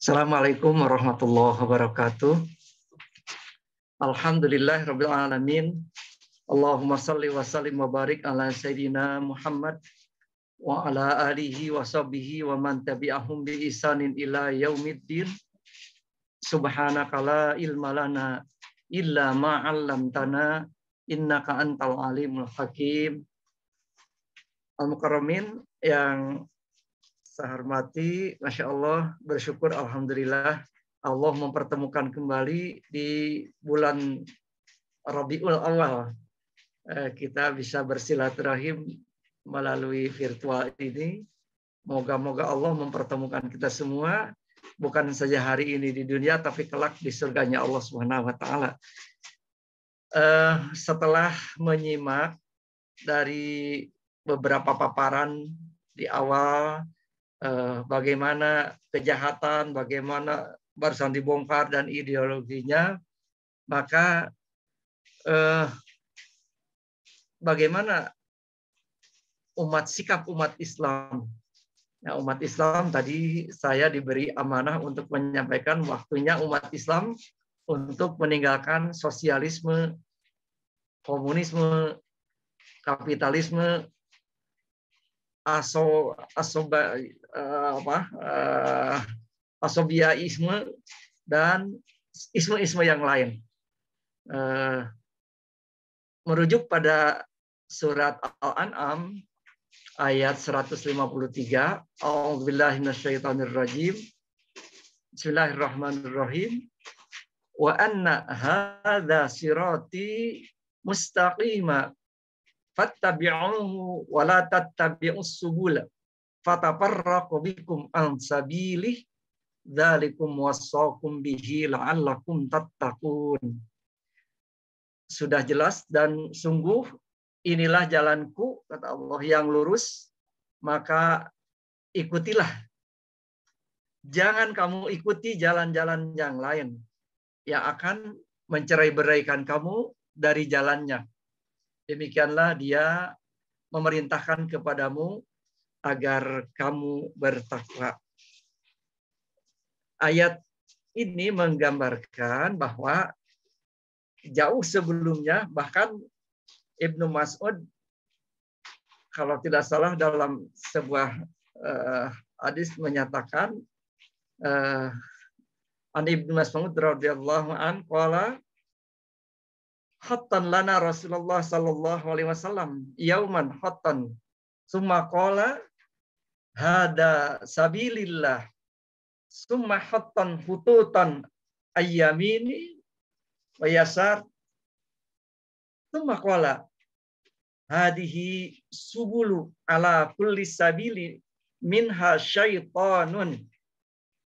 Assalamualaikum warahmatullahi wabarakatuh. Alhamdulillah rabbil alamin. Allahumma salli wa sallim wa barik ala sayyidina Muhammad wa ala alihi wa sahbihi wa man tabi'ahum bi isanin ila yaumiddin. Subhanaka la ilma lana illa ma 'allamtana innaka antal alimul hakim. Al-Mukarramin yang saya hormati, Masya Allah, bersyukur Alhamdulillah Allah mempertemukan kembali di bulan Rabiul Awal. Eh, kita bisa bersilaturahim melalui virtual ini. Moga-moga Allah mempertemukan kita semua bukan saja hari ini di dunia tapi kelak di surganya Allah Subhanahu wa taala. Eh, setelah menyimak dari beberapa paparan di awal Eh, bagaimana kejahatan, bagaimana barusan dibongkar dan ideologinya, maka eh, bagaimana umat sikap umat Islam. Ya, umat Islam tadi saya diberi amanah untuk menyampaikan waktunya umat Islam untuk meninggalkan sosialisme, komunisme, kapitalisme, aso asoba uh, apa uh, asobiaisme dan isme-isme yang lain. Uh, merujuk pada surat Al-An'am ayat 153 A'udzubillahi minasyaitonir rajim Bismillahirrahmanirrahim wa anna hadza sirati mustaqima fattabi'uhu wa la tattabi'us subula fatafarraqu bikum an sabilih dzalikum wasaqum bihi la'allakum tattaqun sudah jelas dan sungguh inilah jalanku kata Allah yang lurus maka ikutilah jangan kamu ikuti jalan-jalan yang lain yang akan mencerai-beraikan kamu dari jalannya Demikianlah dia memerintahkan kepadamu agar kamu bertakwa. Ayat ini menggambarkan bahwa jauh sebelumnya bahkan Ibnu Mas'ud kalau tidak salah dalam sebuah uh, hadis menyatakan uh, An Ibnu Mas'ud radhiyallahu anhu Hatan lana Rasulullah sallallahu alaihi wasallam yauman hatan. Summa qala hada sabilillah. Summa hattan hututan ayyamini wa yasar. Summa qala hadihi subulu ala kulli sabili minha syaitanun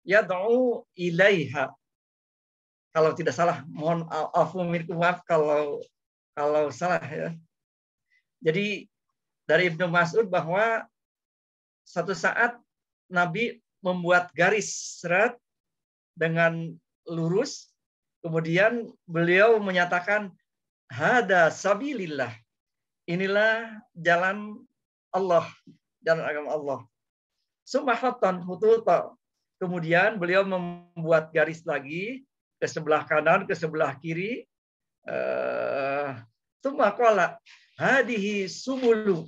yad'u ilaiha kalau tidak salah mohon afu maaf kalau kalau salah ya. Jadi dari Ibnu Mas'ud bahwa satu saat Nabi membuat garis serat dengan lurus kemudian beliau menyatakan hada sabilillah inilah jalan Allah jalan agama Allah sumahatan hututa kemudian beliau membuat garis lagi ke sebelah kanan, ke sebelah kiri. Eh, Tumah kola hadihi subulu.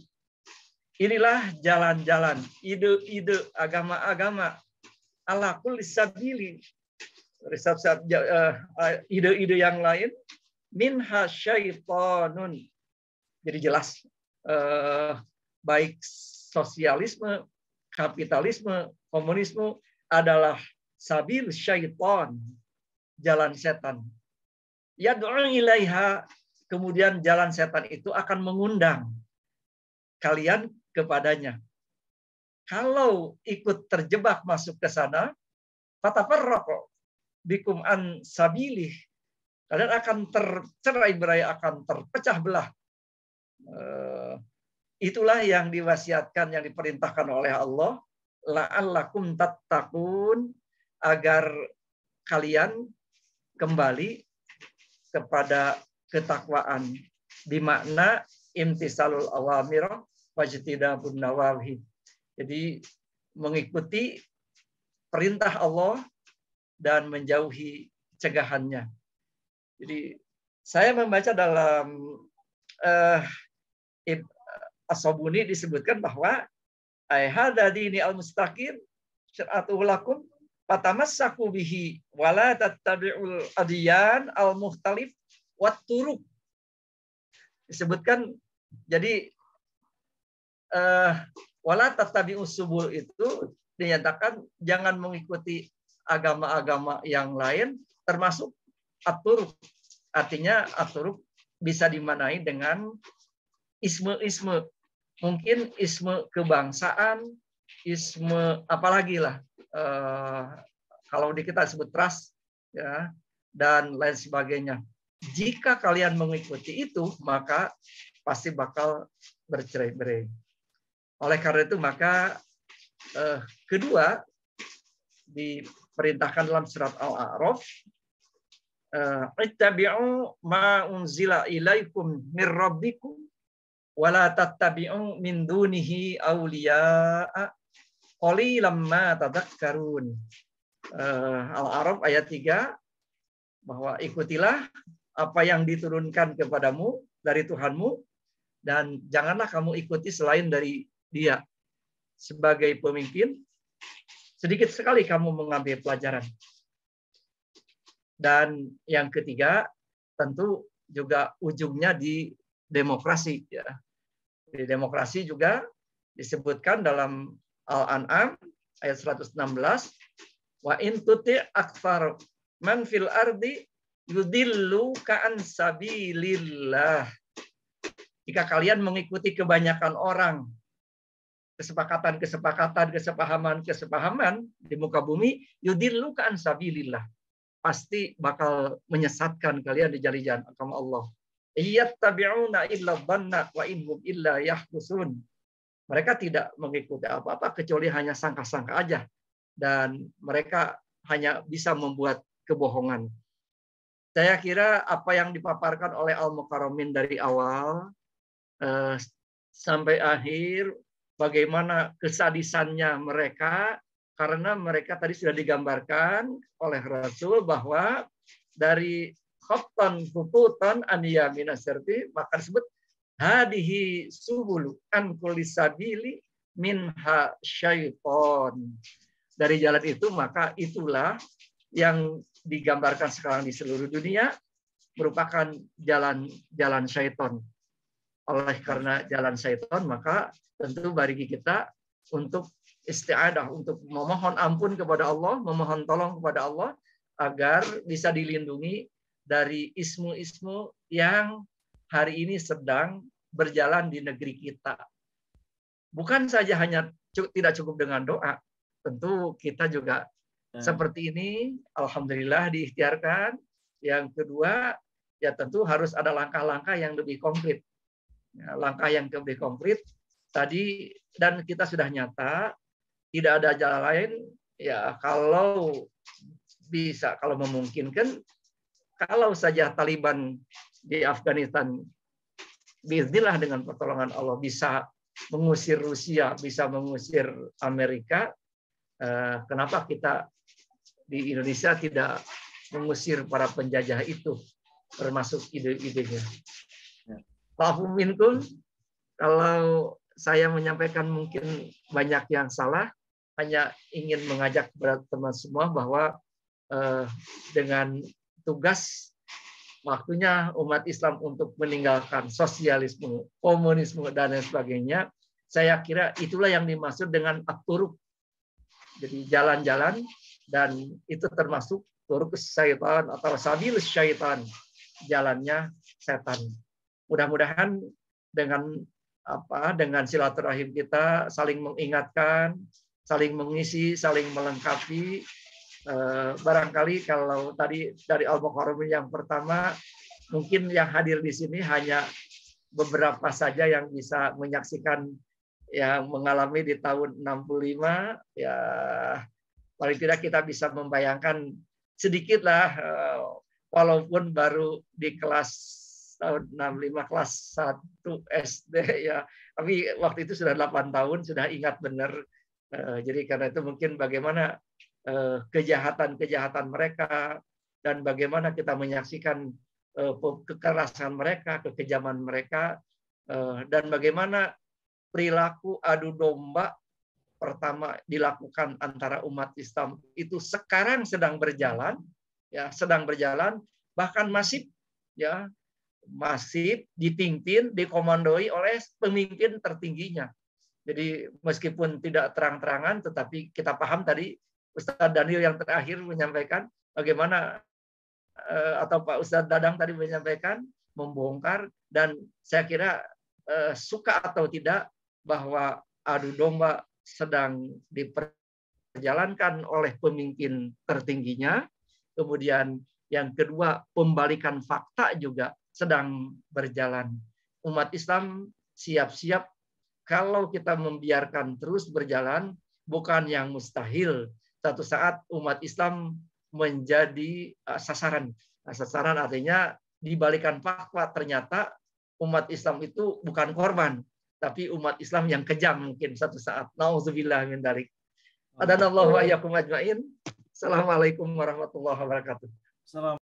Inilah jalan-jalan, ide-ide agama-agama ala kulli sabili. Eh, ide-ide yang lain minha syaitonun. Jadi jelas eh, baik sosialisme, kapitalisme, komunisme adalah sabil syaiton jalan setan. ya Yad'u ilaiha, kemudian jalan setan itu akan mengundang kalian kepadanya. Kalau ikut terjebak masuk ke sana, kata perokok, bikum an sabili, Kalian akan tercerai berai, akan terpecah belah. Eh, itulah yang diwasiatkan, yang diperintahkan oleh Allah. La'allakum tattaqun agar kalian kembali kepada ketakwaan di makna imtisalul awamir wajtidabun nawahi. Jadi mengikuti perintah Allah dan menjauhi cegahannya. Jadi saya membaca dalam uh, eh, asobuni disebutkan bahwa ai hada dini al-mustaqim syar'atu lakum Patamassaku bihi wala tattabi'ul adiyan al muhtalif wat turuk. Disebutkan jadi eh, wala tattabi'us subul itu dinyatakan jangan mengikuti agama-agama yang lain termasuk aturuk artinya aturuk bisa dimanai dengan isme-isme mungkin isme kebangsaan isme apalagi lah Eh, kalau di kita sebut trust ya dan lain sebagainya. Jika kalian mengikuti itu, maka pasti bakal bercerai-berai. Oleh karena itu, maka eh, kedua diperintahkan dalam surat Al-A'raf, eh, ittabi'u ma unzila ilaikum mir rabbikum wa la tattabi'u min dunihi awliya'a Oli lama tadak karun. Eh, Al-Arab ayat 3 bahwa ikutilah apa yang diturunkan kepadamu dari Tuhanmu dan janganlah kamu ikuti selain dari dia sebagai pemimpin sedikit sekali kamu mengambil pelajaran dan yang ketiga tentu juga ujungnya di demokrasi ya di demokrasi juga disebutkan dalam Al-An'am ayat 116 wa in tuti aktsar man fil ardi yudillu ka'an sabilillah jika kalian mengikuti kebanyakan orang kesepakatan kesepakatan kesepahaman kesepahaman di muka bumi yudillu ka'an sabilillah pasti bakal menyesatkan kalian di jalan agama Allah. tabi'una illa dhanna wa inhum illa yahkusun. Mereka tidak mengikuti apa-apa kecuali hanya sangka-sangka aja dan mereka hanya bisa membuat kebohongan. Saya kira apa yang dipaparkan oleh Al Mukarramin dari awal eh, sampai akhir, bagaimana kesadisannya mereka karena mereka tadi sudah digambarkan oleh Rasul bahwa dari khotan kuputan aniyamina serti maka disebut Hadihi subul an kulisabili minha syaiton. Dari jalan itu maka itulah yang digambarkan sekarang di seluruh dunia merupakan jalan jalan syaiton. Oleh karena jalan syaiton maka tentu bagi kita untuk istiadah untuk memohon ampun kepada Allah, memohon tolong kepada Allah agar bisa dilindungi dari ismu-ismu yang hari ini sedang berjalan di negeri kita. Bukan saja hanya tidak cukup dengan doa, tentu kita juga hmm. seperti ini, alhamdulillah diikhtiarkan. Yang kedua, ya tentu harus ada langkah-langkah yang lebih konkret. Ya, langkah yang lebih konkret tadi dan kita sudah nyata tidak ada jalan lain ya kalau bisa kalau memungkinkan kalau saja Taliban di Afghanistan bismillah dengan pertolongan Allah bisa mengusir Rusia, bisa mengusir Amerika, eh, kenapa kita di Indonesia tidak mengusir para penjajah itu termasuk ide-idenya. Lafu ya. kalau saya menyampaikan mungkin banyak yang salah, hanya ingin mengajak kepada teman semua bahwa eh, dengan tugas waktunya umat Islam untuk meninggalkan sosialisme, komunisme dan lain sebagainya. Saya kira itulah yang dimaksud dengan aturuk. Jadi jalan-jalan dan itu termasuk turuk syaitan atau sabil syaitan, jalannya setan. Mudah-mudahan dengan apa dengan silaturahim kita saling mengingatkan, saling mengisi, saling melengkapi Eh, barangkali kalau tadi dari al mukarram yang pertama mungkin yang hadir di sini hanya beberapa saja yang bisa menyaksikan yang mengalami di tahun 65 ya paling tidak kita bisa membayangkan sedikitlah eh, walaupun baru di kelas tahun 65 kelas 1 SD ya tapi waktu itu sudah 8 tahun sudah ingat benar eh, jadi karena itu mungkin bagaimana Eh, kejahatan-kejahatan mereka dan bagaimana kita menyaksikan eh, kekerasan mereka, kekejaman mereka eh, dan bagaimana perilaku adu domba pertama dilakukan antara umat Islam itu sekarang sedang berjalan ya sedang berjalan bahkan masih ya masih dipimpin dikomandoi oleh pemimpin tertingginya jadi meskipun tidak terang-terangan tetapi kita paham tadi Ustadz Daniel yang terakhir menyampaikan bagaimana eh, atau Pak Ustadz Dadang tadi menyampaikan membongkar dan saya kira eh, suka atau tidak bahwa adu domba sedang diperjalankan oleh pemimpin tertingginya kemudian yang kedua pembalikan fakta juga sedang berjalan umat Islam siap-siap kalau kita membiarkan terus berjalan bukan yang mustahil satu saat umat Islam menjadi eh, sasaran. Nah, sasaran artinya dibalikan fakta ternyata umat Islam itu bukan korban, tapi umat Islam yang kejam mungkin satu saat. Nauzubillah min dalik. Adanallahu wa iyyakum ajmain. Assalamualaikum warahmatullahi wabarakatuh. Assalamualaikum.